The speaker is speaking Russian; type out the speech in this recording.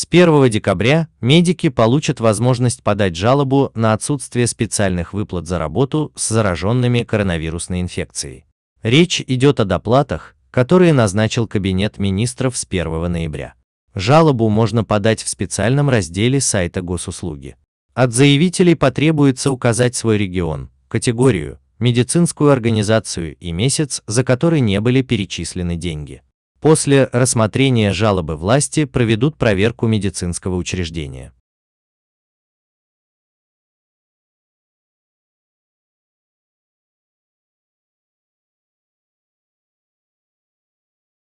С 1 декабря медики получат возможность подать жалобу на отсутствие специальных выплат за работу с зараженными коронавирусной инфекцией. Речь идет о доплатах, которые назначил Кабинет министров с 1 ноября. Жалобу можно подать в специальном разделе сайта госуслуги. От заявителей потребуется указать свой регион, категорию, медицинскую организацию и месяц, за который не были перечислены деньги. После рассмотрения жалобы власти проведут проверку медицинского учреждения.